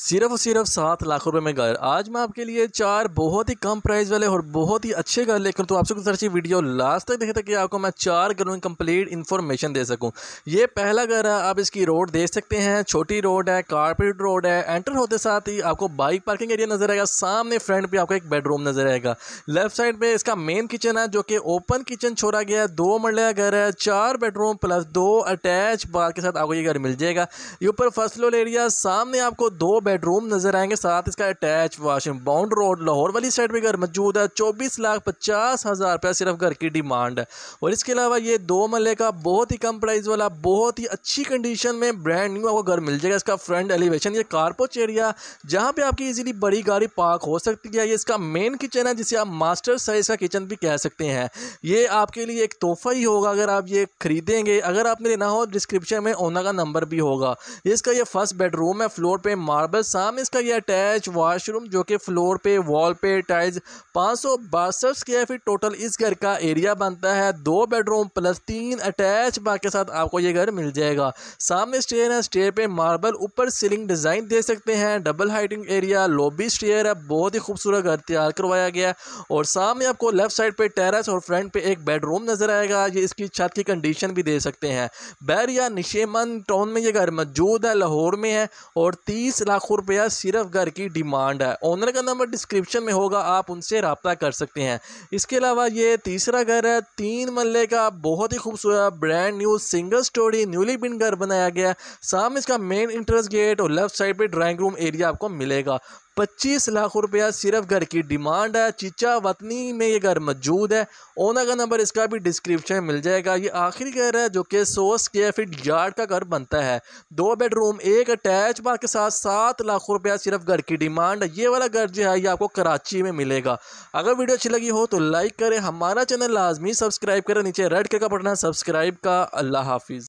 सिर्फ और सिर्फ सात लाख रुपए में घर आज मैं आपके लिए चार बहुत ही कम प्राइस वाले और बहुत ही अच्छे घर लेकर तो आप सबको सर वीडियो लास्ट तक देखे ताकि आपको मैं चार घरों की कंप्लीट इन्फॉर्मेशन दे सकूं ये पहला घर है आप इसकी रोड देख सकते हैं छोटी रोड है कारपेट रोड है एंटर होते साथ ही आपको बाइक पार्किंग एरिया नजर आएगा सामने फ्रंट पर आपको एक बेडरूम नजर आएगा लेफ्ट साइड पर इसका मेन किचन है जो कि ओपन किचन छोड़ा गया है दो मरलिया घर है चार बेडरूम प्लस दो अटैच बार के साथ आपको ये घर मिल जाएगा ये ऊपर फर्स्ट फ्लोर एरिया सामने आपको दो बेडरूम नजर आएंगे साथ इसका attach washroom bound road Lahore वाली साइड में घर मौजूद है चौबीस लाख पचास हज़ार रुपया सिर्फ घर की डिमांड है और इसके अलावा ये दो मल्ले का बहुत ही कम प्राइस वाला बहुत ही अच्छी कंडीशन में ब्रांड न्यू आपको घर मिल जाएगा इसका फ्रंट एलिवेशन ये कारपोच एरिया जहाँ पे आपकी इजीली बड़ी गाड़ी पार्क हो सकती है ये इसका मेन किचन है जिसे आप मास्टर साइज़ का किचन भी कह सकते हैं ये आपके लिए एक तोहफा ही होगा अगर आप ये खरीदेंगे अगर आपने लेना हो डिस्क्रिप्शन में ओना का नंबर भी होगा इसका ये फर्स्ट बेडरूम है फ्लोर पर मार्बल बराबर शाम इसका यह अटैच वाशरूम जो कि फ्लोर पे वॉल पे टाइल्स पाँच सौ बासठ स्क्वायर फीट टोटल इस घर का एरिया बनता है दो बेडरूम प्लस तीन अटैच बाग के साथ आपको ये घर मिल जाएगा सामने स्टेयर है स्टेयर पे मार्बल ऊपर सीलिंग डिज़ाइन दे सकते हैं double heighting area lobby stair है बहुत ही खूबसूरत घर तैयार करवाया गया है और सामने आपको लेफ्ट साइड पे टेरेस और फ्रंट पे एक बेडरूम नज़र आएगा ये इसकी छत की कंडीशन भी दे सकते हैं बैर या निशेमन टाउन में ये घर मौजूद है लाहौर में है और तीस लाख लाख रुपया सिर्फ घर की डिमांड है ओनर का नंबर डिस्क्रिप्शन में होगा आप उनसे रबता कर सकते हैं इसके अलावा ये तीसरा घर है तीन मल्ले का बहुत ही खूबसूरत brand new single story newly बिन घर बनाया गया सामने इसका मेन इंट्रेंस गेट और लेफ्ट साइड पर ड्राइंग रूम एरिया आपको मिलेगा पच्चीस लाख रुपया सिर्फ घर की डिमांड है चीचा वतनी में ये घर मौजूद है ओना का नंबर इसका भी डिस्क्रिप्शन मिल जाएगा ये आखिरी घर है जो कि सौ स्क्वेयर फीट यार्ड का घर बनता है दो बेडरूम एक अटैच बार के साथ सात लाख रुपया सिर्फ घर की डिमांड है ये वाला घर जो है ये आपको कराची में मिलेगा अगर वीडियो अच्छी लगी हो तो लाइक करें हमारा चैनल लाजमी सब्सक्राइब करें नीचे रेड कर का बटन है सब्सक्राइब का अल्लाह हाफिज़